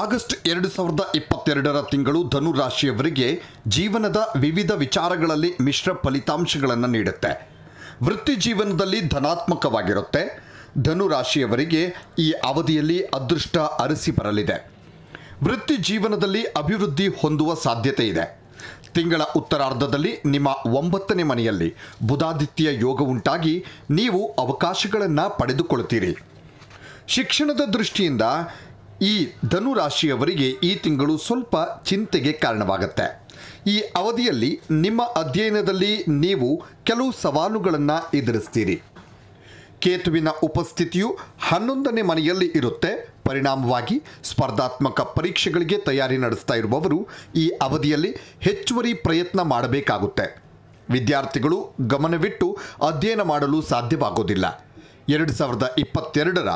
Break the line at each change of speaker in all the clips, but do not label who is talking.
August ಎರಡು ಸಾವಿರದ ಇಪ್ಪತ್ತೆರಡರ ತಿಂಗಳು ಧನುರಾಶಿಯವರಿಗೆ ರಾಶಿಯವರಿಗೆ ಜೀವನದ ವಿವಿಧ ವಿಚಾರಗಳಲ್ಲಿ ಮಿಶ್ರ ಫಲಿತಾಂಶಗಳನ್ನು ನೀಡುತ್ತೆ ವೃತ್ತಿ ಜೀವನದಲ್ಲಿ ಧನಾತ್ಮಕವಾಗಿರುತ್ತೆ ಧನುರಾಶಿಯವರಿಗೆ ರಾಶಿಯವರಿಗೆ ಈ ಅವಧಿಯಲ್ಲಿ ಅದೃಷ್ಟ ಅರಸಿ ಬರಲಿದೆ ವೃತ್ತಿ ಜೀವನದಲ್ಲಿ ಅಭಿವೃದ್ಧಿ ಹೊಂದುವ ಸಾಧ್ಯತೆ ಇದೆ ತಿಂಗಳ ಉತ್ತರಾರ್ಧದಲ್ಲಿ ನಿಮ್ಮ ಒಂಬತ್ತನೇ ಮನೆಯಲ್ಲಿ ಬುಧಾದಿತ್ಯ ಯೋಗ ಉಂಟಾಗಿ ನೀವು ಅವಕಾಶಗಳನ್ನು ಪಡೆದುಕೊಳ್ಳುತ್ತೀರಿ ಶಿಕ್ಷಣದ ದೃಷ್ಟಿಯಿಂದ ಈ ಧನುರಾಶಿಯವರಿಗೆ ಈ ತಿಂಗಳು ಸ್ವಲ್ಪ ಚಿಂತೆಗೆ ಕಾರಣವಾಗುತ್ತೆ ಈ ಅವಧಿಯಲ್ಲಿ ನಿಮ್ಮ ಅಧ್ಯಯನದಲ್ಲಿ ನೀವು ಕೆಲವು ಸವಾಲುಗಳನ್ನು ಎದುರಿಸ್ತೀರಿ ಕೇತುವಿನ ಉಪಸ್ಥಿತಿಯು ಹನ್ನೊಂದನೇ ಮನೆಯಲ್ಲಿ ಇರುತ್ತೆ ಪರಿಣಾಮವಾಗಿ ಸ್ಪರ್ಧಾತ್ಮಕ ಪರೀಕ್ಷೆಗಳಿಗೆ ತಯಾರಿ ನಡೆಸ್ತಾ ಇರುವವರು ಈ ಅವಧಿಯಲ್ಲಿ ಹೆಚ್ಚುವರಿ ಪ್ರಯತ್ನ ಮಾಡಬೇಕಾಗುತ್ತೆ ವಿದ್ಯಾರ್ಥಿಗಳು ಗಮನವಿಟ್ಟು ಅಧ್ಯಯನ ಮಾಡಲು ಸಾಧ್ಯವಾಗೋದಿಲ್ಲ ಎರಡು ಸಾವಿರದ ಇಪ್ಪತ್ತೆರಡರ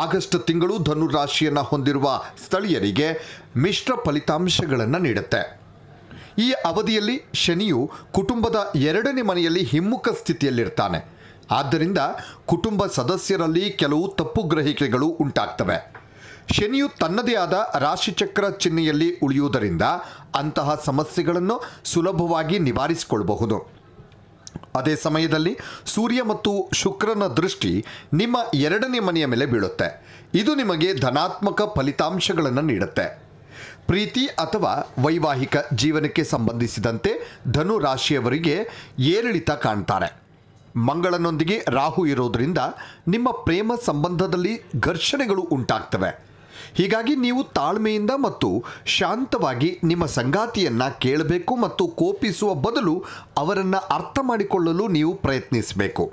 ಆಗಸ್ಟ್ ತಿಂಗಳು ಧನುರಾಶಿಯನ್ನು ಹೊಂದಿರುವ ಸ್ಥಳೀಯರಿಗೆ ಮಿಶ್ರ ಫಲಿತಾಂಶಗಳನ್ನು ನೀಡುತ್ತೆ ಈ ಅವಧಿಯಲ್ಲಿ ಶನಿಯು ಕುಟುಂಬದ ಎರಡನೇ ಮನೆಯಲ್ಲಿ ಹಿಮ್ಮುಖ ಸ್ಥಿತಿಯಲ್ಲಿರ್ತಾನೆ ಆದ್ದರಿಂದ ಕುಟುಂಬ ಸದಸ್ಯರಲ್ಲಿ ಕೆಲವು ತಪ್ಪು ಗ್ರಹಿಕೆಗಳು ಉಂಟಾಗ್ತವೆ ಶನಿಯು ತನ್ನದೇ ಆದ ರಾಶಿಚಕ್ರ ಚಿಹ್ನೆಯಲ್ಲಿ ಉಳಿಯುವುದರಿಂದ ಅಂತಹ ಸಮಸ್ಯೆಗಳನ್ನು ಸುಲಭವಾಗಿ ನಿವಾರಿಸಿಕೊಳ್ಳಬಹುದು ಅದೇ ಸಮಯದಲ್ಲಿ ಸೂರ್ಯ ಮತ್ತು ಶುಕ್ರನ ದೃಷ್ಟಿ ನಿಮ್ಮ ಎರಡನೇ ಮನೆಯ ಮೇಲೆ ಬೀಳುತ್ತೆ ಇದು ನಿಮಗೆ ಧನಾತ್ಮಕ ಫಲಿತಾಂಶಗಳನ್ನು ನೀಡುತ್ತೆ ಪ್ರೀತಿ ಅಥವಾ ವೈವಾಹಿಕ ಜೀವನಕ್ಕೆ ಸಂಬಂಧಿಸಿದಂತೆ ಧನು ರಾಶಿಯವರಿಗೆ ಏರಿಳಿತ ಕಾಣ್ತಾರೆ ಮಂಗಳನೊಂದಿಗೆ ರಾಹು ಇರೋದರಿಂದ ನಿಮ್ಮ ಪ್ರೇಮ ಸಂಬಂಧದಲ್ಲಿ ಘರ್ಷಣೆಗಳು ಉಂಟಾಗ್ತವೆ ಹೀಗಾಗಿ ನೀವು ತಾಳ್ಮೆಯಿಂದ ಮತ್ತು ಶಾಂತವಾಗಿ ನಿಮ್ಮ ಸಂಗಾತಿಯನ್ನು ಕೇಳಬೇಕು ಮತ್ತು ಕೋಪಿಸುವ ಬದಲು ಅವರನ್ನು ಅರ್ಥ ಮಾಡಿಕೊಳ್ಳಲು ನೀವು ಪ್ರಯತ್ನಿಸಬೇಕು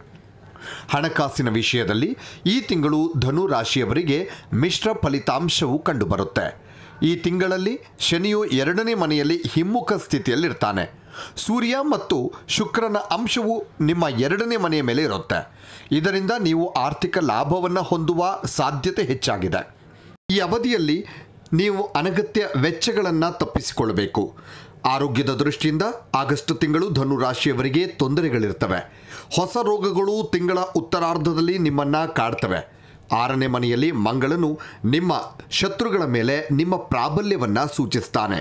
ಹಣಕಾಸಿನ ವಿಷಯದಲ್ಲಿ ಈ ತಿಂಗಳು ಧನು ರಾಶಿಯವರಿಗೆ ಮಿಶ್ರ ಫಲಿತಾಂಶವು ಕಂಡುಬರುತ್ತೆ ಈ ತಿಂಗಳಲ್ಲಿ ಶನಿಯು ಎರಡನೇ ಮನೆಯಲ್ಲಿ ಹಿಮ್ಮುಖ ಸ್ಥಿತಿಯಲ್ಲಿರ್ತಾನೆ ಸೂರ್ಯ ಮತ್ತು ಶುಕ್ರನ ಅಂಶವು ನಿಮ್ಮ ಎರಡನೇ ಮನೆಯ ಮೇಲೆ ಇರುತ್ತೆ ಇದರಿಂದ ನೀವು ಆರ್ಥಿಕ ಲಾಭವನ್ನು ಹೊಂದುವ ಸಾಧ್ಯತೆ ಹೆಚ್ಚಾಗಿದೆ ಈ ಅವಧಿಯಲ್ಲಿ ನೀವು ಅನಗತ್ಯ ವೆಚ್ಚಗಳನ್ನು ತಪ್ಪಿಸಿಕೊಳ್ಳಬೇಕು ಆರೋಗ್ಯದ ದೃಷ್ಟಿಯಿಂದ ಆಗಸ್ಟ್ ತಿಂಗಳು ಧನು ರಾಶಿಯವರಿಗೆ ತೊಂದರೆಗಳಿರ್ತವೆ ಹೊಸ ರೋಗಗಳು ತಿಂಗಳ ಉತ್ತರಾರ್ಧದಲ್ಲಿ ನಿಮ್ಮನ್ನು ಕಾಡ್ತವೆ ಆರನೇ ಮನೆಯಲ್ಲಿ ಮಂಗಳನು ನಿಮ್ಮ ಶತ್ರುಗಳ ಮೇಲೆ ನಿಮ್ಮ ಪ್ರಾಬಲ್ಯವನ್ನು ಸೂಚಿಸ್ತಾನೆ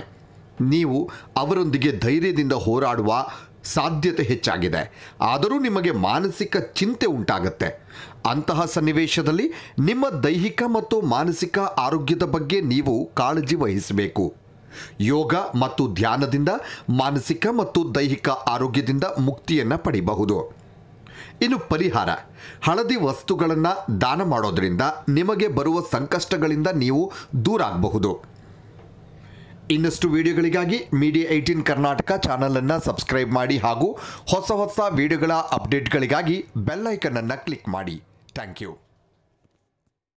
ನೀವು ಅವರೊಂದಿಗೆ ಧೈರ್ಯದಿಂದ ಹೋರಾಡುವ ಸಾಧ್ಯತೆ ಹೆಚ್ಚಾಗಿದೆ ಆದರೂ ನಿಮಗೆ ಮಾನಸಿಕ ಚಿಂತೆ ಉಂಟಾಗತ್ತೆ ಅಂತಹ ಸನ್ನಿವೇಶದಲ್ಲಿ ನಿಮ್ಮ ದೈಹಿಕ ಮತ್ತು ಮಾನಸಿಕ ಆರೋಗ್ಯದ ಬಗ್ಗೆ ನೀವು ಕಾಳಜಿ ವಹಿಸಬೇಕು ಯೋಗ ಮತ್ತು ಧ್ಯಾನದಿಂದ ಮಾನಸಿಕ ಮತ್ತು ದೈಹಿಕ ಆರೋಗ್ಯದಿಂದ ಮುಕ್ತಿಯನ್ನು ಪಡಿಬಹುದು ಇನ್ನು ಪರಿಹಾರ ಹಳದಿ ವಸ್ತುಗಳನ್ನು ದಾನ ಮಾಡೋದರಿಂದ ನಿಮಗೆ ಬರುವ ಸಂಕಷ್ಟಗಳಿಂದ ನೀವು ದೂರ ಆಗಬಹುದು ಇನ್ನಷ್ಟು ವಿಡಿಯೋಗಳಿಗಾಗಿ ಮೀಡಿಯಾ ಏಯ್ಟೀನ್ ಕರ್ನಾಟಕ ಚಾನಲನ್ನು ಸಬ್ಸ್ಕ್ರೈಬ್ ಮಾಡಿ ಹಾಗೂ ಹೊಸ ಹೊಸ ವಿಡಿಯೋಗಳ ಅಪ್ಡೇಟ್ಗಳಿಗಾಗಿ ಬೆಲ್ಲೈಕನನ್ನು ಕ್ಲಿಕ್ ಮಾಡಿ ಥ್ಯಾಂಕ್ ಯು